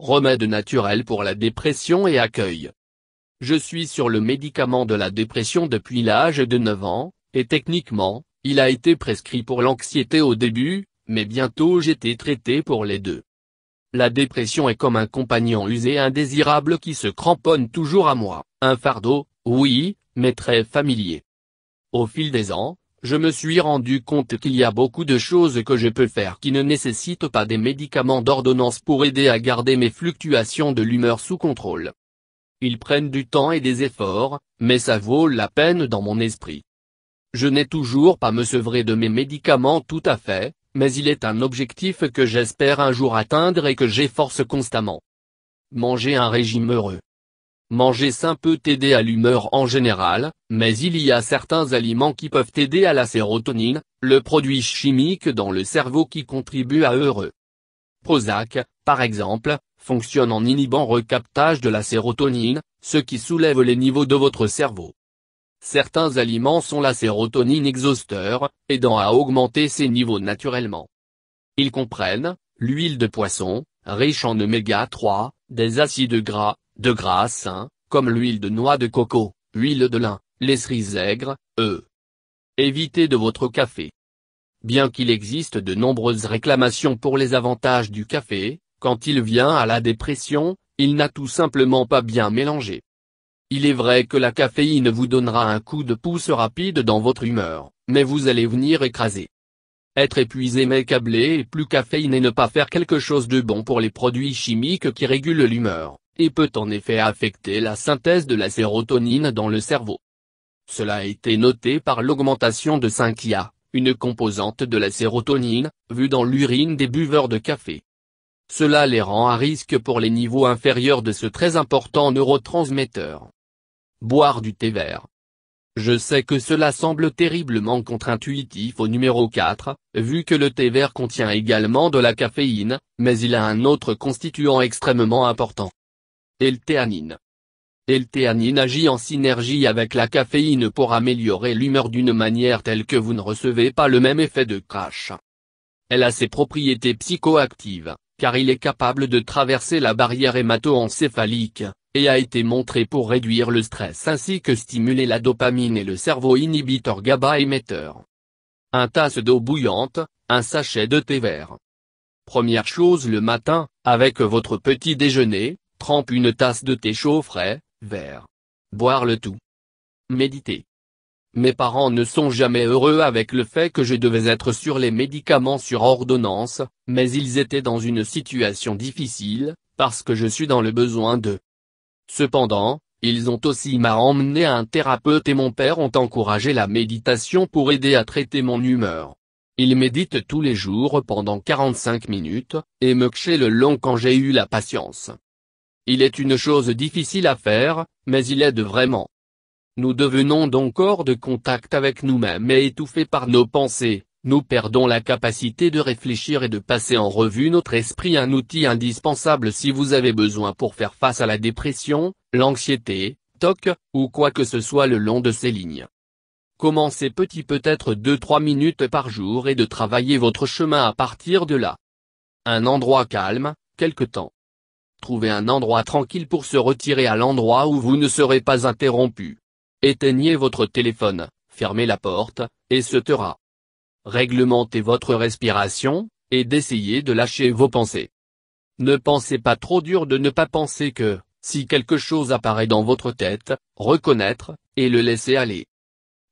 Remède naturel pour la dépression et accueil. Je suis sur le médicament de la dépression depuis l'âge de 9 ans, et techniquement, il a été prescrit pour l'anxiété au début, mais bientôt j'étais traité pour les deux. La dépression est comme un compagnon usé indésirable qui se cramponne toujours à moi, un fardeau, oui, mais très familier. Au fil des ans, je me suis rendu compte qu'il y a beaucoup de choses que je peux faire qui ne nécessitent pas des médicaments d'ordonnance pour aider à garder mes fluctuations de l'humeur sous contrôle. Ils prennent du temps et des efforts, mais ça vaut la peine dans mon esprit. Je n'ai toujours pas me sevré de mes médicaments tout à fait, mais il est un objectif que j'espère un jour atteindre et que j'efforce constamment. Manger un régime heureux. Manger sain peut aider à l'humeur en général, mais il y a certains aliments qui peuvent aider à la sérotonine, le produit chimique dans le cerveau qui contribue à heureux. Prozac, par exemple, fonctionne en inhibant recaptage de la sérotonine, ce qui soulève les niveaux de votre cerveau. Certains aliments sont la sérotonine exhausteur, aidant à augmenter ses niveaux naturellement. Ils comprennent, l'huile de poisson, riche en oméga 3, des acides gras, de gras hein, comme l'huile de noix de coco, huile de lin, les cerises aigres, eux. Évitez de votre café. Bien qu'il existe de nombreuses réclamations pour les avantages du café, quand il vient à la dépression, il n'a tout simplement pas bien mélangé. Il est vrai que la caféine vous donnera un coup de pouce rapide dans votre humeur, mais vous allez venir écraser. Être épuisé mais câblé et plus caféine et ne pas faire quelque chose de bon pour les produits chimiques qui régulent l'humeur et peut en effet affecter la synthèse de la sérotonine dans le cerveau. Cela a été noté par l'augmentation de 5-IA, une composante de la sérotonine, vue dans l'urine des buveurs de café. Cela les rend à risque pour les niveaux inférieurs de ce très important neurotransmetteur. Boire du thé vert. Je sais que cela semble terriblement contre-intuitif au numéro 4, vu que le thé vert contient également de la caféine, mais il a un autre constituant extrêmement important. L-théanine. L-théanine agit en synergie avec la caféine pour améliorer l'humeur d'une manière telle que vous ne recevez pas le même effet de crash. Elle a ses propriétés psychoactives, car il est capable de traverser la barrière hémato-encéphalique, et a été montré pour réduire le stress ainsi que stimuler la dopamine et le cerveau inhibiteur GABA émetteur. Un tasse d'eau bouillante, un sachet de thé vert. Première chose le matin, avec votre petit déjeuner, Trempe une tasse de thé chaud frais, vert. Boire le tout. Méditer. Mes parents ne sont jamais heureux avec le fait que je devais être sur les médicaments sur ordonnance, mais ils étaient dans une situation difficile, parce que je suis dans le besoin d'eux. Cependant, ils ont aussi m'a emmené à un thérapeute et mon père ont encouragé la méditation pour aider à traiter mon humeur. Ils méditent tous les jours pendant 45 minutes, et me le long quand j'ai eu la patience. Il est une chose difficile à faire, mais il aide vraiment. Nous devenons donc hors de contact avec nous-mêmes et étouffés par nos pensées, nous perdons la capacité de réfléchir et de passer en revue notre esprit un outil indispensable si vous avez besoin pour faire face à la dépression, l'anxiété, toc, ou quoi que ce soit le long de ces lignes. Commencez petit peut-être 2-3 minutes par jour et de travailler votre chemin à partir de là. Un endroit calme, quelque temps. Trouvez un endroit tranquille pour se retirer à l'endroit où vous ne serez pas interrompu. Éteignez votre téléphone, fermez la porte, et etc. Réglementez votre respiration, et d'essayer de lâcher vos pensées. Ne pensez pas trop dur de ne pas penser que, si quelque chose apparaît dans votre tête, reconnaître, et le laisser aller.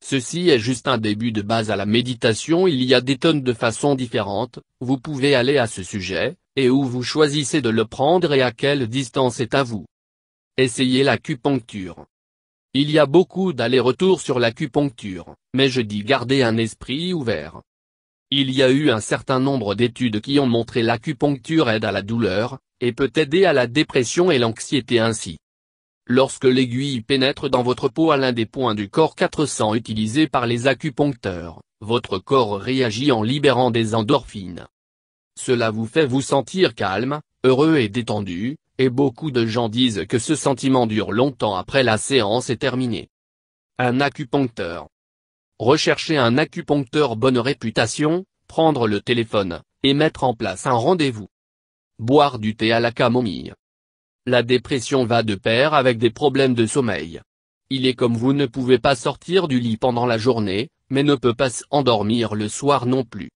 Ceci est juste un début de base à la méditation il y a des tonnes de façons différentes, vous pouvez aller à ce sujet, et où vous choisissez de le prendre et à quelle distance est à vous. Essayez l'acupuncture. Il y a beaucoup d'allers-retours sur l'acupuncture, mais je dis garder un esprit ouvert. Il y a eu un certain nombre d'études qui ont montré l'acupuncture aide à la douleur, et peut aider à la dépression et l'anxiété ainsi. Lorsque l'aiguille pénètre dans votre peau à l'un des points du corps 400 utilisés par les acupuncteurs, votre corps réagit en libérant des endorphines. Cela vous fait vous sentir calme, heureux et détendu, et beaucoup de gens disent que ce sentiment dure longtemps après la séance est terminée. Un acupuncteur. Recherchez un acupuncteur bonne réputation, prendre le téléphone, et mettre en place un rendez-vous. Boire du thé à la camomille. La dépression va de pair avec des problèmes de sommeil. Il est comme vous ne pouvez pas sortir du lit pendant la journée, mais ne peut pas s'endormir le soir non plus.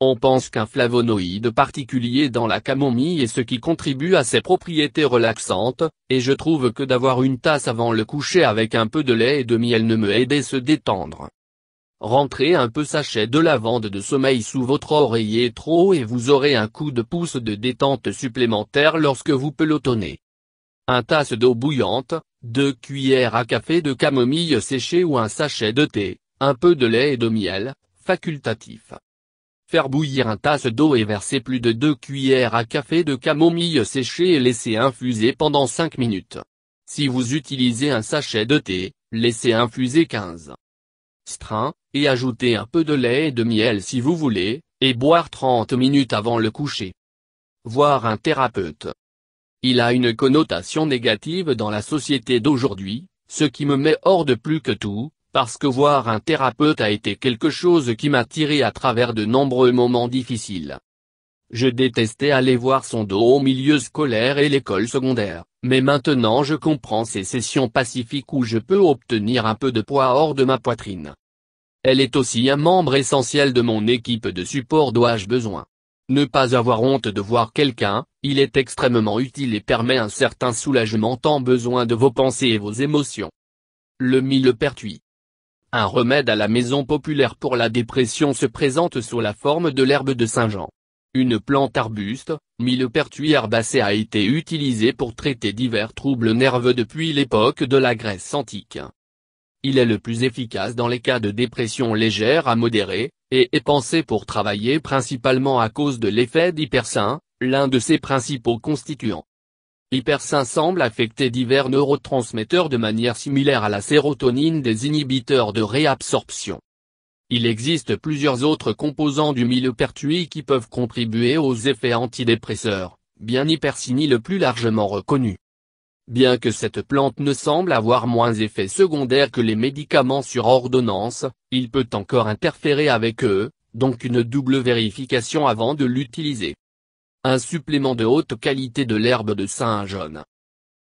On pense qu'un flavonoïde particulier dans la camomille est ce qui contribue à ses propriétés relaxantes, et je trouve que d'avoir une tasse avant le coucher avec un peu de lait et de miel ne me aidait se détendre. Rentrez un peu sachet de lavande de sommeil sous votre oreiller trop et vous aurez un coup de pouce de détente supplémentaire lorsque vous pelotonnez. Un tasse d'eau bouillante, deux cuillères à café de camomille séchée ou un sachet de thé, un peu de lait et de miel, facultatif. Faire bouillir un tasse d'eau et verser plus de deux cuillères à café de camomille séchée et laisser infuser pendant 5 minutes. Si vous utilisez un sachet de thé, laissez infuser 15 strain, et ajoutez un peu de lait et de miel si vous voulez, et boire 30 minutes avant le coucher. Voir un thérapeute. Il a une connotation négative dans la société d'aujourd'hui, ce qui me met hors de plus que tout, parce que voir un thérapeute a été quelque chose qui m'a tiré à travers de nombreux moments difficiles. Je détestais aller voir son dos au milieu scolaire et l'école secondaire. Mais maintenant je comprends ces sessions pacifiques où je peux obtenir un peu de poids hors de ma poitrine. Elle est aussi un membre essentiel de mon équipe de support dont je besoin. Ne pas avoir honte de voir quelqu'un, il est extrêmement utile et permet un certain soulagement tant besoin de vos pensées et vos émotions. Le mille millepertuis. Un remède à la maison populaire pour la dépression se présente sous la forme de l'herbe de Saint-Jean. Une plante arbuste, millepertuis herbacée a été utilisée pour traiter divers troubles nerveux depuis l'époque de la Grèce antique. Il est le plus efficace dans les cas de dépression légère à modérée, et est pensé pour travailler principalement à cause de l'effet d'hypersin, l'un de ses principaux constituants. Hypersin semble affecter divers neurotransmetteurs de manière similaire à la sérotonine des inhibiteurs de réabsorption. Il existe plusieurs autres composants du millepertuis qui peuvent contribuer aux effets antidépresseurs, bien hypersinie le plus largement reconnu. Bien que cette plante ne semble avoir moins effets secondaires que les médicaments sur ordonnance, il peut encore interférer avec eux, donc une double vérification avant de l'utiliser. Un supplément de haute qualité de l'herbe de saint jean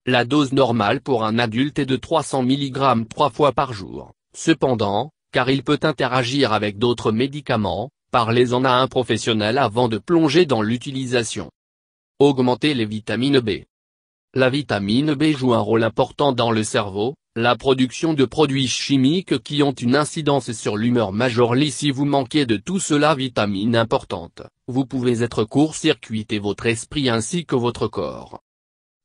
La dose normale pour un adulte est de 300 mg trois fois par jour. Cependant, car il peut interagir avec d'autres médicaments, parlez-en à un professionnel avant de plonger dans l'utilisation. Augmenter les vitamines B. La vitamine B joue un rôle important dans le cerveau, la production de produits chimiques qui ont une incidence sur l'humeur majorly si vous manquez de tout cela vitamine importante, vous pouvez être court-circuité votre esprit ainsi que votre corps.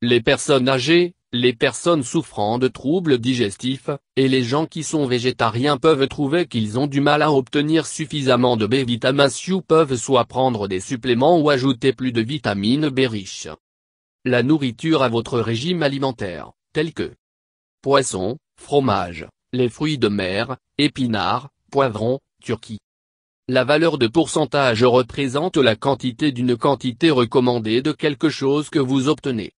Les personnes âgées, les personnes souffrant de troubles digestifs, et les gens qui sont végétariens peuvent trouver qu'ils ont du mal à obtenir suffisamment de B-vitamines peuvent soit prendre des suppléments ou ajouter plus de vitamines B riches. La nourriture à votre régime alimentaire, tel que poisson, fromage, les fruits de mer, épinards, poivrons, turquie. La valeur de pourcentage représente la quantité d'une quantité recommandée de quelque chose que vous obtenez.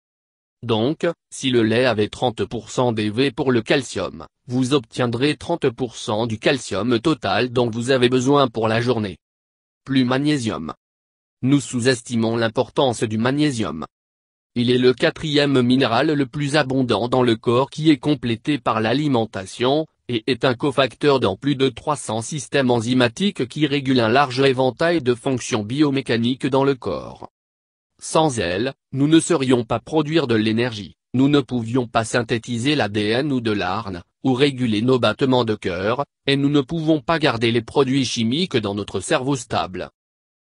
Donc, si le lait avait 30% d'EV pour le calcium, vous obtiendrez 30% du calcium total dont vous avez besoin pour la journée. Plus magnésium. Nous sous-estimons l'importance du magnésium. Il est le quatrième minéral le plus abondant dans le corps qui est complété par l'alimentation, et est un cofacteur dans plus de 300 systèmes enzymatiques qui régulent un large éventail de fonctions biomécaniques dans le corps. Sans elle, nous ne serions pas produire de l'énergie, nous ne pouvions pas synthétiser l'ADN ou de l'ARN, ou réguler nos battements de cœur, et nous ne pouvons pas garder les produits chimiques dans notre cerveau stable.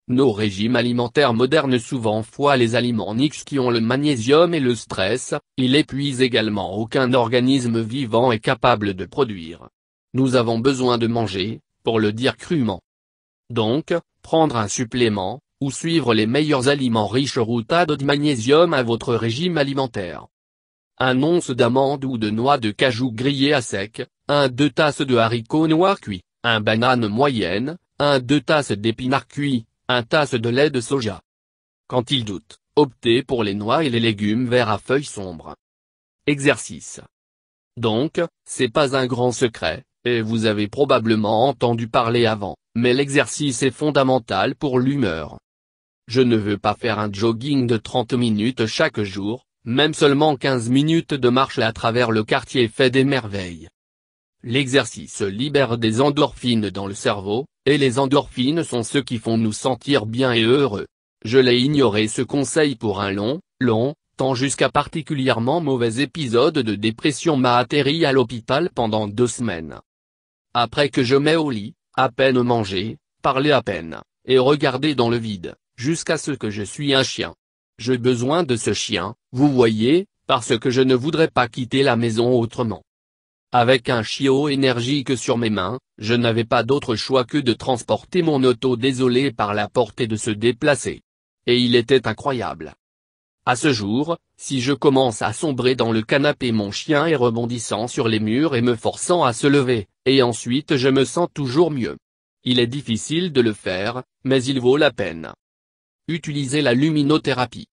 Nos régimes alimentaires modernes souvent foient les aliments nix qui ont le magnésium et le stress, il épuise également aucun organisme vivant est capable de produire. Nous avons besoin de manger, pour le dire crûment. Donc, prendre un supplément, ou suivre les meilleurs aliments riches routade de magnésium à votre régime alimentaire. Un once d'amande ou de noix de cajou grillées à sec, un deux tasses de haricots noirs cuits, un banane moyenne, un deux tasses d'épinards cuits, un tasse de lait de soja. Quand il doute, optez pour les noix et les légumes verts à feuilles sombres. Exercice. Donc, c'est pas un grand secret, et vous avez probablement entendu parler avant, mais l'exercice est fondamental pour l'humeur. Je ne veux pas faire un jogging de 30 minutes chaque jour, même seulement 15 minutes de marche à travers le quartier fait des merveilles. L'exercice libère des endorphines dans le cerveau, et les endorphines sont ceux qui font nous sentir bien et heureux. Je l'ai ignoré ce conseil pour un long, long, temps jusqu'à particulièrement mauvais épisode de dépression m'a atterri à l'hôpital pendant deux semaines. Après que je mets au lit, à peine manger, parler à peine, et regarder dans le vide, jusqu'à ce que je suis un chien. J'ai besoin de ce chien, vous voyez, parce que je ne voudrais pas quitter la maison autrement. Avec un chiot énergique sur mes mains, je n'avais pas d'autre choix que de transporter mon auto désolé par la porte et de se déplacer. Et il était incroyable. À ce jour, si je commence à sombrer dans le canapé mon chien est rebondissant sur les murs et me forçant à se lever, et ensuite je me sens toujours mieux. Il est difficile de le faire, mais il vaut la peine. Utilisez la luminothérapie.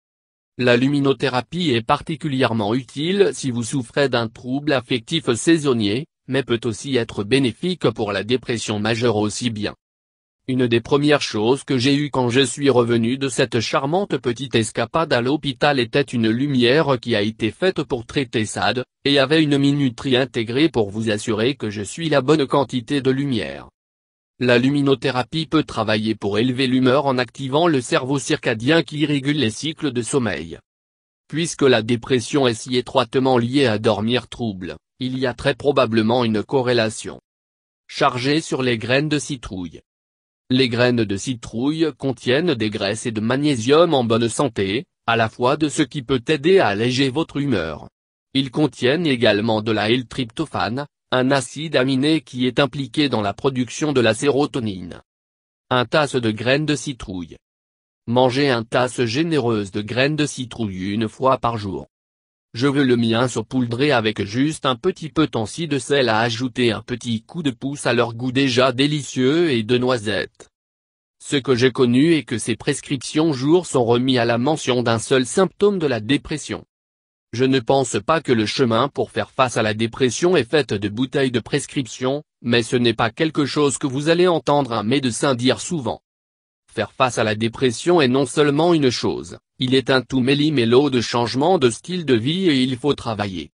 La luminothérapie est particulièrement utile si vous souffrez d'un trouble affectif saisonnier, mais peut aussi être bénéfique pour la dépression majeure aussi bien. Une des premières choses que j'ai eues quand je suis revenu de cette charmante petite escapade à l'hôpital était une lumière qui a été faite pour traiter SAD, et avait une minuterie intégrée pour vous assurer que je suis la bonne quantité de lumière. La luminothérapie peut travailler pour élever l'humeur en activant le cerveau circadien qui régule les cycles de sommeil. Puisque la dépression est si étroitement liée à dormir trouble, il y a très probablement une corrélation. Chargé sur les graines de citrouille. Les graines de citrouille contiennent des graisses et de magnésium en bonne santé, à la fois de ce qui peut aider à alléger votre humeur. Ils contiennent également de la L-tryptophane, un acide aminé qui est impliqué dans la production de la sérotonine. Un tasse de graines de citrouille. Mangez un tasse généreuse de graines de citrouille une fois par jour. Je veux le mien saupoudré avec juste un petit peu tansi de sel à ajouter un petit coup de pouce à leur goût déjà délicieux et de noisettes. Ce que j'ai connu est que ces prescriptions jour sont remis à la mention d'un seul symptôme de la dépression. Je ne pense pas que le chemin pour faire face à la dépression est fait de bouteilles de prescription, mais ce n'est pas quelque chose que vous allez entendre un médecin dire souvent. Faire face à la dépression est non seulement une chose, il est un tout méli de changement de style de vie et il faut travailler.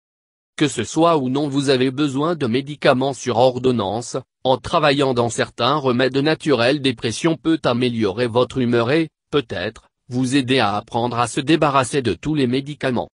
Que ce soit ou non vous avez besoin de médicaments sur ordonnance, en travaillant dans certains remèdes naturels dépression peut améliorer votre humeur et, peut-être, vous aider à apprendre à se débarrasser de tous les médicaments.